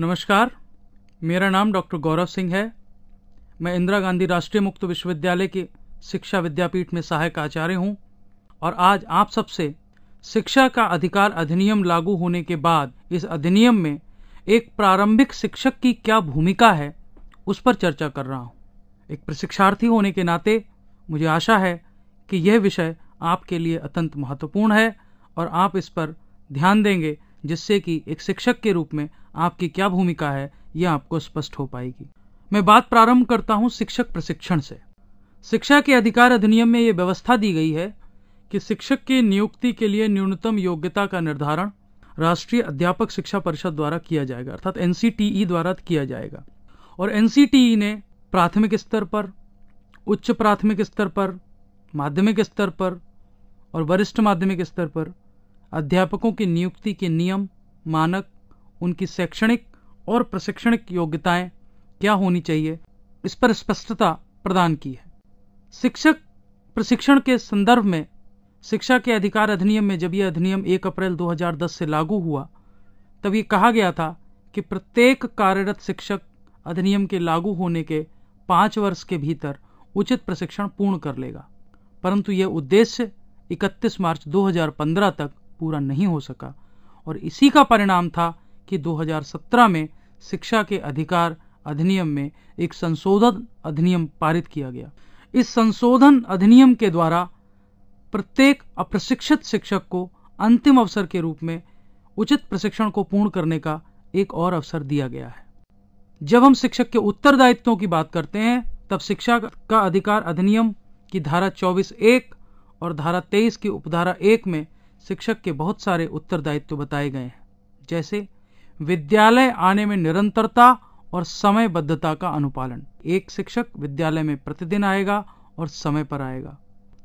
नमस्कार मेरा नाम डॉक्टर गौरव सिंह है मैं इंदिरा गांधी राष्ट्रीय मुक्त विश्वविद्यालय के शिक्षा विद्यापीठ में सहायक आचार्य हूं और आज आप सबसे शिक्षा का अधिकार अधिनियम लागू होने के बाद इस अधिनियम में एक प्रारंभिक शिक्षक की क्या भूमिका है उस पर चर्चा कर रहा हूं एक प्रशिक्षार्थी होने के नाते मुझे आशा है कि यह विषय आपके लिए अत्यंत महत्वपूर्ण है और आप इस पर ध्यान देंगे जिससे कि एक शिक्षक के रूप में आपकी क्या भूमिका है यह आपको स्पष्ट हो पाएगी मैं बात प्रारंभ करता हूँ शिक्षक प्रशिक्षण से शिक्षा के अधिकार अधिनियम में ये व्यवस्था दी गई है कि शिक्षक की नियुक्ति के लिए न्यूनतम योग्यता का निर्धारण राष्ट्रीय अध्यापक शिक्षा परिषद द्वारा किया जाएगा अर्थात एन द्वारा किया जाएगा और एन ने प्राथमिक स्तर पर उच्च प्राथमिक स्तर पर माध्यमिक स्तर पर और वरिष्ठ माध्यमिक स्तर पर अध्यापकों की नियुक्ति के नियम मानक उनकी शैक्षणिक और प्रशिक्षणिक योग्यताएं क्या होनी चाहिए इस पर स्पष्टता प्रदान की है शिक्षक प्रशिक्षण के संदर्भ में शिक्षा के अधिकार अधिनियम में जब यह अधिनियम 1 अप्रैल 2010 से लागू हुआ तब ये कहा गया था कि प्रत्येक कार्यरत शिक्षक अधिनियम के लागू होने के पाँच वर्ष के भीतर उचित प्रशिक्षण पूर्ण कर लेगा परंतु यह उद्देश्य 31 मार्च 2015 तक पूरा नहीं हो सका और इसी का परिणाम था कि 2017 में शिक्षा के अधिकार अधिनियम में एक संशोधन अधिनियम पारित किया गया इस संशोधन अधिनियम के द्वारा प्रत्येक अप्रशिक्षित शिक्षक को अंतिम अवसर के रूप में उचित प्रशिक्षण को पूर्ण करने का एक और अवसर दिया गया है जब हम शिक्षक के उत्तरदायित्वों की बात करते हैं तब शिक्षा का अधिकार अधिनियम की धारा 24 एक और धारा 23 की उपधारा एक में शिक्षक के बहुत सारे उत्तरदायित्व तो बताए गए हैं जैसे विद्यालय आने में निरंतरता और समयबद्धता का अनुपालन एक शिक्षक विद्यालय में प्रतिदिन आएगा और समय पर आएगा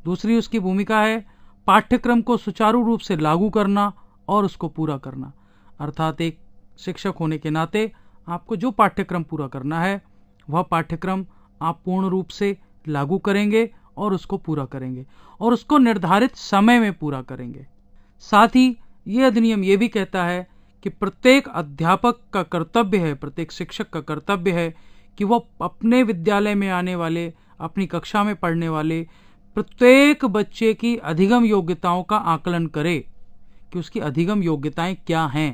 दूसरी उसकी भूमिका है पाठ्यक्रम को सुचारू रूप से लागू करना और उसको पूरा करना अर्थात एक शिक्षक होने के नाते आपको जो पाठ्यक्रम पूरा करना है वह पाठ्यक्रम आप पूर्ण रूप से लागू करेंगे और उसको पूरा करेंगे और उसको निर्धारित समय में पूरा करेंगे साथ ही ये अधिनियम ये भी कहता है कि प्रत्येक अध्यापक का कर्तव्य है प्रत्येक शिक्षक का कर्तव्य है कि वह अपने विद्यालय में आने वाले अपनी कक्षा में पढ़ने वाले प्रत्येक बच्चे की अधिगम योग्यताओं का आकलन करे कि उसकी अधिगम योग्यताएं क्या हैं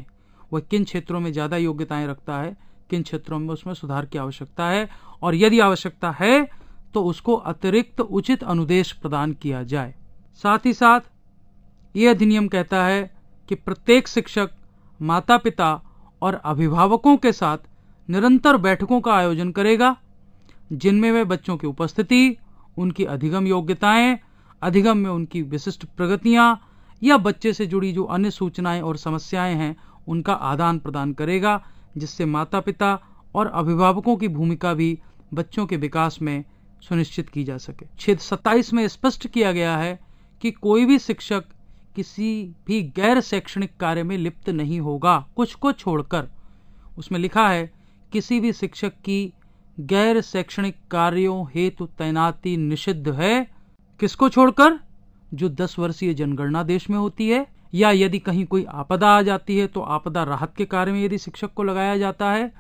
वह किन क्षेत्रों में ज़्यादा योग्यताएं रखता है किन क्षेत्रों में उसमें सुधार की आवश्यकता है और यदि आवश्यकता है तो उसको अतिरिक्त उचित अनुदेश प्रदान किया जाए साथ ही साथ ये अधिनियम कहता है कि प्रत्येक शिक्षक माता पिता और अभिभावकों के साथ निरंतर बैठकों का आयोजन करेगा जिनमें वे बच्चों की उपस्थिति उनकी अधिगम योग्यताएं अधिगम में उनकी विशिष्ट प्रगतियां या बच्चे से जुड़ी जो अन्य सूचनाएं और समस्याएं हैं उनका आदान प्रदान करेगा जिससे माता पिता और अभिभावकों की भूमिका भी बच्चों के विकास में सुनिश्चित की जा सके छेद 27 में स्पष्ट किया गया है कि कोई भी शिक्षक किसी भी गैर शैक्षणिक कार्य में लिप्त नहीं होगा कुछ को छोड़कर उसमें लिखा है किसी भी शिक्षक की गैर शैक्षणिक कार्यों हेतु तैनाती निषिद्ध है किसको छोड़कर जो दस वर्षीय जनगणना देश में होती है या यदि कहीं कोई आपदा आ जाती है तो आपदा राहत के कार्य में यदि शिक्षक को लगाया जाता है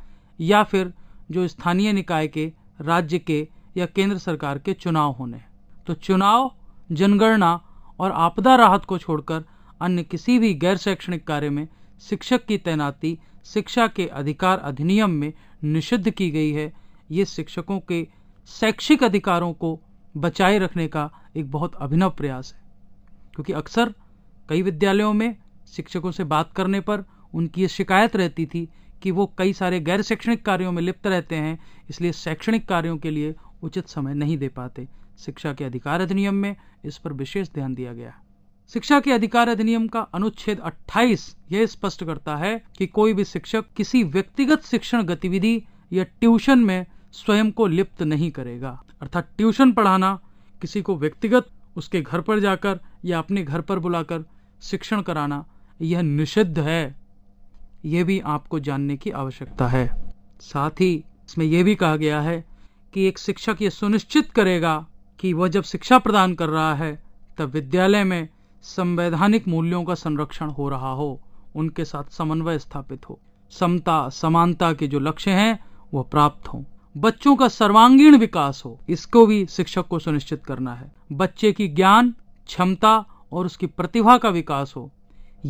या फिर जो स्थानीय निकाय के राज्य के या केंद्र सरकार के चुनाव होने तो चुनाव जनगणना और आपदा राहत को छोड़कर अन्य किसी भी गैर शैक्षणिक कार्य में शिक्षक की तैनाती शिक्षा के अधिकार अधिनियम में निषिद्ध की गई है ये शिक्षकों के शैक्षिक अधिकारों को बचाए रखने का एक बहुत अभिनव प्रयास है क्योंकि अक्सर कई विद्यालयों में शिक्षकों से बात करने पर उनकी ये शिकायत रहती थी कि वो कई सारे गैर शैक्षणिक कार्यों में लिप्त रहते हैं इसलिए शैक्षणिक कार्यों के लिए उचित समय नहीं दे पाते शिक्षा के अधिकार अधिनियम में इस पर विशेष ध्यान दिया गया शिक्षा के अधिकार अधिनियम का अनुच्छेद 28 यह स्पष्ट करता है कि कोई भी शिक्षक किसी व्यक्तिगत शिक्षण गतिविधि या ट्यूशन में स्वयं को लिप्त नहीं करेगा अर्थात ट्यूशन पढ़ाना किसी को व्यक्तिगत उसके घर पर जाकर या अपने घर पर बुलाकर शिक्षण कराना यह निषिद्ध है यह भी आपको जानने की आवश्यकता है साथ ही इसमें यह भी कहा गया है कि एक शिक्षक यह सुनिश्चित करेगा कि वह जब शिक्षा प्रदान कर रहा है तब विद्यालय में संवैधानिक मूल्यों का संरक्षण हो रहा हो उनके साथ समन्वय स्थापित हो समता समानता के जो लक्ष्य हैं वह प्राप्त हों बच्चों का सर्वांगीण विकास हो इसको भी शिक्षक को सुनिश्चित करना है बच्चे की ज्ञान क्षमता और उसकी प्रतिभा का विकास हो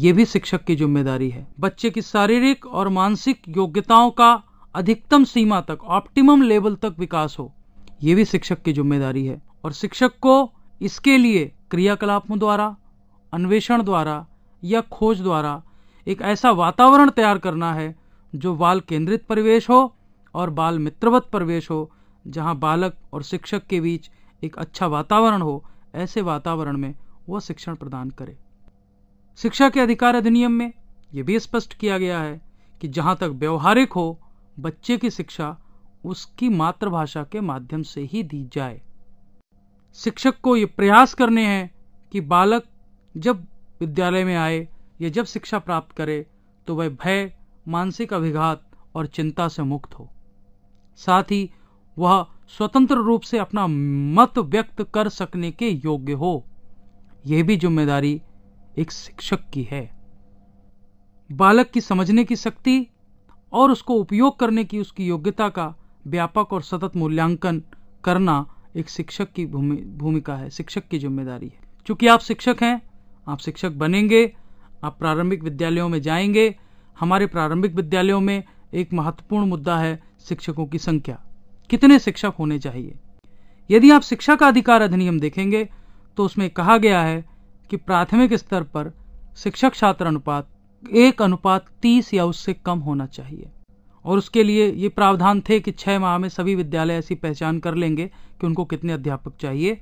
यह भी शिक्षक की जिम्मेदारी है बच्चे की शारीरिक और मानसिक योग्यताओं का अधिकतम सीमा तक ऑप्टिमम लेवल तक विकास हो यह भी शिक्षक की जिम्मेदारी है और शिक्षक को इसके लिए क्रियाकलापों द्वारा अन्वेषण द्वारा या खोज द्वारा एक ऐसा वातावरण तैयार करना है जो बाल केंद्रित परिवेश हो और बाल मित्रवत परिवेश हो जहां बालक और शिक्षक के बीच एक अच्छा वातावरण हो ऐसे वातावरण में वह शिक्षण प्रदान करे शिक्षा के अधिकार अधिनियम में यह भी स्पष्ट किया गया है कि जहां तक व्यवहारिक हो बच्चे की शिक्षा उसकी मातृभाषा के माध्यम से ही दी जाए शिक्षक को ये प्रयास करने हैं कि बालक जब विद्यालय में आए या जब शिक्षा प्राप्त करे तो वह भय मानसिक अभिघात और चिंता से मुक्त हो साथ ही वह स्वतंत्र रूप से अपना मत व्यक्त कर सकने के योग्य हो यह भी जिम्मेदारी एक शिक्षक की है बालक की समझने की शक्ति और उसको उपयोग करने की उसकी योग्यता का व्यापक और सतत मूल्यांकन करना एक शिक्षक की भूमि भूमिका है शिक्षक की जिम्मेदारी है चूंकि आप शिक्षक हैं आप शिक्षक बनेंगे आप प्रारंभिक विद्यालयों में जाएंगे हमारे प्रारंभिक विद्यालयों में एक महत्वपूर्ण मुद्दा है शिक्षकों की संख्या कितने शिक्षक होने चाहिए यदि आप शिक्षा का अधिकार अधिनियम देखेंगे तो उसमें कहा गया है कि प्राथमिक स्तर पर शिक्षक छात्र अनुपात एक अनुपात तीस या उससे कम होना चाहिए और उसके लिए ये प्रावधान थे कि छः माह में सभी विद्यालय ऐसी पहचान कर लेंगे कि उनको कितने अध्यापक चाहिए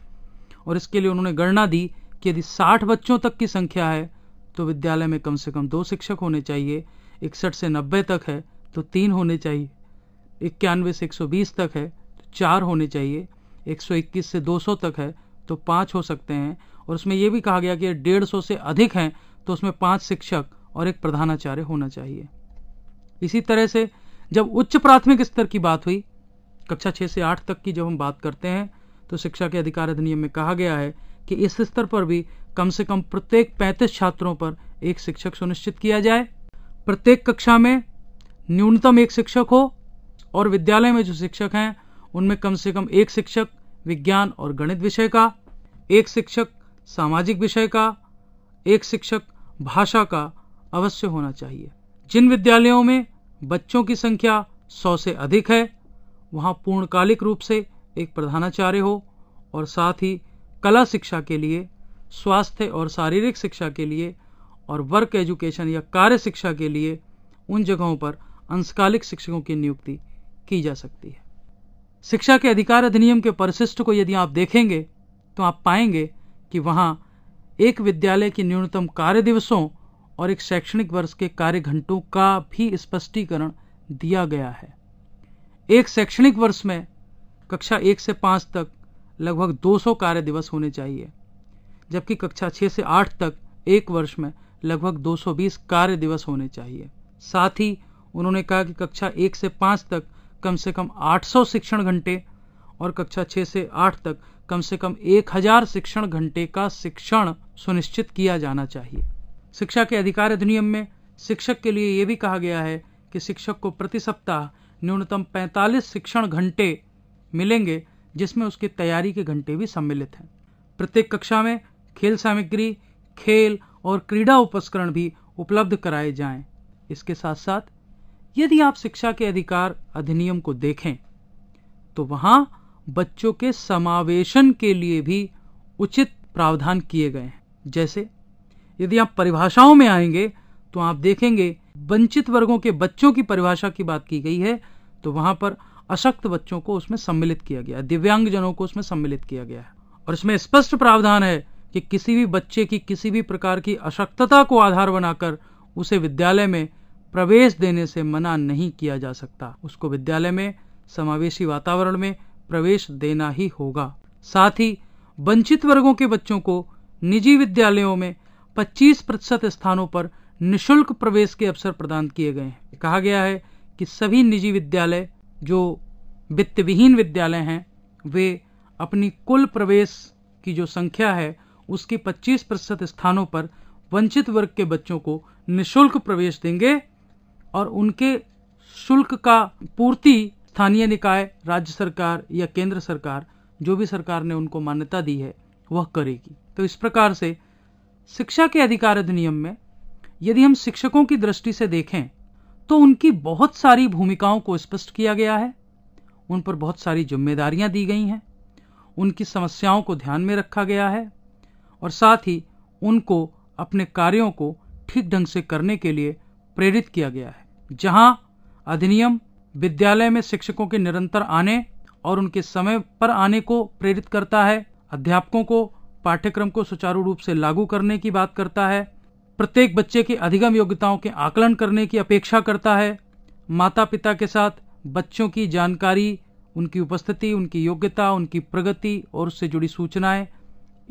और इसके लिए उन्होंने गणना दी कि यदि साठ बच्चों तक की संख्या है तो विद्यालय में कम से कम दो शिक्षक होने चाहिए इकसठ से नब्बे तक है तो तीन होने चाहिए इक्यानवे से बीस तक है तो चार होने चाहिए 121 से 200 तक है तो पाँच हो सकते हैं और उसमें यह भी कहा गया कि डेढ़ सौ से अधिक हैं तो उसमें पाँच शिक्षक और एक प्रधानाचार्य होना चाहिए इसी तरह से जब उच्च प्राथमिक स्तर की बात हुई कक्षा छः से आठ तक की जब हम बात करते हैं तो शिक्षा के अधिकार अधिनियम में कहा गया है कि इस स्तर पर भी कम से कम प्रत्येक पैंतीस छात्रों पर एक शिक्षक सुनिश्चित किया जाए प्रत्येक कक्षा में न्यूनतम एक शिक्षक हो और विद्यालय में जो शिक्षक हैं उनमें कम से कम एक शिक्षक विज्ञान और गणित विषय का एक शिक्षक सामाजिक विषय का एक शिक्षक भाषा का अवश्य होना चाहिए जिन विद्यालयों में बच्चों की संख्या सौ से अधिक है वहाँ पूर्णकालिक रूप से एक प्रधानाचार्य हो और साथ ही कला शिक्षा के लिए स्वास्थ्य और शारीरिक शिक्षा के लिए और वर्क एजुकेशन या कार्य शिक्षा के लिए उन जगहों पर अंशकालिक शिक्षकों की नियुक्ति की जा सकती है शिक्षा के अधिकार अधिनियम के परिशिष्ट को यदि आप देखेंगे तो आप पाएंगे कि वहाँ एक विद्यालय की न्यूनतम कार्य दिवसों और एक शैक्षणिक वर्ष के कार्य घंटों का भी स्पष्टीकरण दिया गया है एक शैक्षणिक वर्ष में कक्षा एक से पाँच तक लगभग 200 कार्य दिवस होने चाहिए जबकि कक्षा छः से आठ तक एक वर्ष में लगभग 220 कार्य दिवस होने चाहिए साथ ही उन्होंने कहा कि कक्षा एक से पाँच तक कम से कम 800 शिक्षण घंटे और कक्षा छः से आठ तक कम से कम 1000 शिक्षण घंटे का शिक्षण सुनिश्चित किया जाना चाहिए शिक्षा के अधिकार अधिनियम में शिक्षक के लिए यह भी कहा गया है कि शिक्षक को प्रति सप्ताह न्यूनतम 45 शिक्षण घंटे मिलेंगे जिसमें उसकी तैयारी के घंटे भी सम्मिलित हैं प्रत्येक कक्षा में खेल सामग्री खेल और क्रीड़ा उपस्करण भी उपलब्ध कराए जाएं। इसके साथ साथ यदि आप शिक्षा के अधिकार अधिनियम को देखें तो वहां बच्चों के समावेशन के लिए भी उचित प्रावधान किए गए हैं जैसे यदि आप परिभाषाओं में आएंगे तो आप देखेंगे वंचित वर्गों के बच्चों की परिभाषा की बात की गई है तो वहां पर अशक्त बच्चों को उसमें सम्मिलित किया गया दिव्यांगजनों को उसमें सम्मिलित किया गया है और इसमें स्पष्ट प्रावधान है कि किसी भी बच्चे की किसी भी प्रकार की अशक्तता को आधार बनाकर उसे विद्यालय में प्रवेश देने से मना नहीं किया जा सकता उसको विद्यालय में समावेशी वातावरण में प्रवेश देना ही होगा साथ ही वंचित वर्गों के बच्चों को निजी विद्यालयों में 25 प्रतिशत स्थानों पर निशुल्क प्रवेश के अवसर प्रदान किए गए हैं कहा गया है कि सभी निजी विद्यालय जो वित्त विहीन विद्यालय हैं वे अपनी कुल प्रवेश की जो संख्या है उसके 25 प्रतिशत स्थानों पर वंचित वर्ग के बच्चों को निशुल्क प्रवेश देंगे और उनके शुल्क का पूर्ति स्थानीय निकाय राज्य सरकार या केंद्र सरकार जो भी सरकार ने उनको मान्यता दी है वह करेगी तो इस प्रकार से शिक्षा के अधिकार अधिनियम में यदि हम शिक्षकों की दृष्टि से देखें तो उनकी बहुत सारी भूमिकाओं को स्पष्ट किया गया है उन पर बहुत सारी जिम्मेदारियां दी गई हैं उनकी समस्याओं को ध्यान में रखा गया है और साथ ही उनको अपने कार्यों को ठीक ढंग से करने के लिए प्रेरित किया गया है जहां अधिनियम विद्यालय में शिक्षकों के निरंतर आने और उनके समय पर आने को प्रेरित करता है अध्यापकों को पाठ्यक्रम को सुचारू रूप से लागू करने की बात करता है प्रत्येक बच्चे की अधिगम योग्यताओं के आकलन करने की अपेक्षा करता है माता पिता के साथ बच्चों की जानकारी उनकी उपस्थिति उनकी योग्यता उनकी प्रगति और उससे जुड़ी सूचनाएं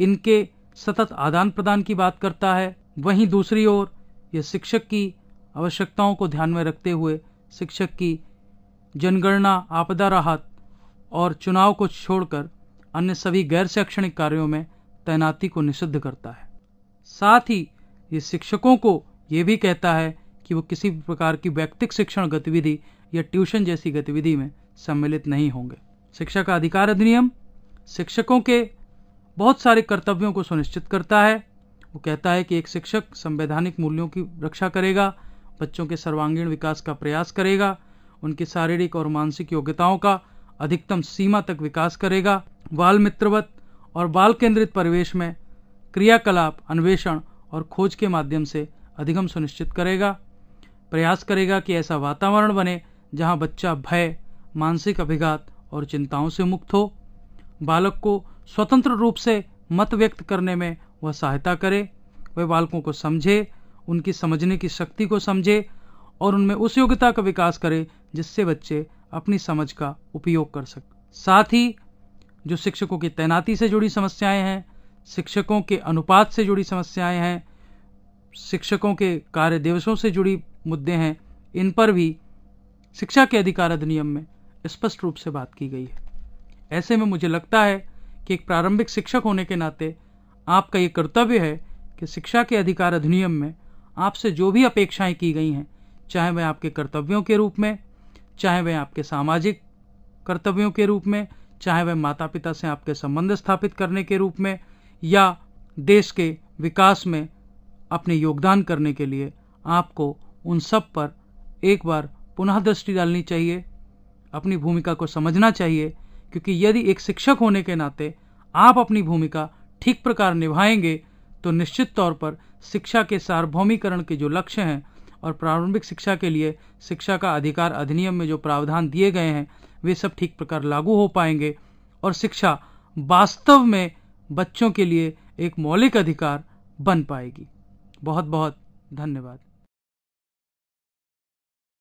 इनके सतत आदान प्रदान की बात करता है वहीं दूसरी ओर यह शिक्षक की आवश्यकताओं को ध्यान में रखते हुए शिक्षक की जनगणना आपदा राहत और चुनाव को छोड़कर अन्य सभी गैर शैक्षणिक कार्यों में तैनाती को निषिद्ध करता है साथ ही ये शिक्षकों को ये भी कहता है कि वो किसी भी प्रकार की व्यक्तिक शिक्षण गतिविधि या ट्यूशन जैसी गतिविधि में सम्मिलित नहीं होंगे शिक्षा का अधिकार अधिनियम शिक्षकों के बहुत सारे कर्तव्यों को सुनिश्चित करता है वो कहता है कि एक शिक्षक संवैधानिक मूल्यों की रक्षा करेगा बच्चों के सर्वांगीण विकास का प्रयास करेगा उनकी शारीरिक और मानसिक योग्यताओं का अधिकतम सीमा तक विकास करेगा बाल मित्रवत और बाल केंद्रित परिवेश में क्रियाकलाप अन्वेषण और खोज के माध्यम से अधिगम सुनिश्चित करेगा प्रयास करेगा कि ऐसा वातावरण बने जहां बच्चा भय मानसिक अभिघात और चिंताओं से मुक्त हो बालक को स्वतंत्र रूप से मत व्यक्त करने में वह सहायता करे वह बालकों को समझे उनकी समझने की शक्ति को समझे और उनमें उस योग्यता का विकास करे जिससे बच्चे अपनी समझ का उपयोग कर सकें साथ ही जो शिक्षकों की तैनाती से जुड़ी समस्याएं हैं शिक्षकों के अनुपात से जुड़ी समस्याएं हैं शिक्षकों के कार्य दिवसों से जुड़ी मुद्दे हैं इन पर भी शिक्षा के अधिकार अधिनियम में स्पष्ट रूप से बात की गई है ऐसे में मुझे लगता है कि एक प्रारंभिक शिक्षक होने के नाते आपका ये कर्तव्य है कि शिक्षा के अधिकार अधिनियम में आपसे जो भी अपेक्षाएं की गई हैं चाहे वह आपके कर्तव्यों के रूप में चाहे वह आपके सामाजिक कर्तव्यों के रूप में चाहे वह माता पिता से आपके संबंध स्थापित करने के रूप में या देश के विकास में अपने योगदान करने के लिए आपको उन सब पर एक बार पुनः दृष्टि डालनी चाहिए अपनी भूमिका को समझना चाहिए क्योंकि यदि एक शिक्षक होने के नाते आप अपनी भूमिका ठीक प्रकार निभाएंगे तो निश्चित तौर पर शिक्षा के सार्वभौमीकरण के जो लक्ष्य हैं और प्रारंभिक शिक्षा के लिए शिक्षा का अधिकार अधिनियम में जो प्रावधान दिए गए हैं वे सब ठीक प्रकार लागू हो पाएंगे और शिक्षा वास्तव में बच्चों के लिए एक मौलिक अधिकार बन पाएगी बहुत बहुत धन्यवाद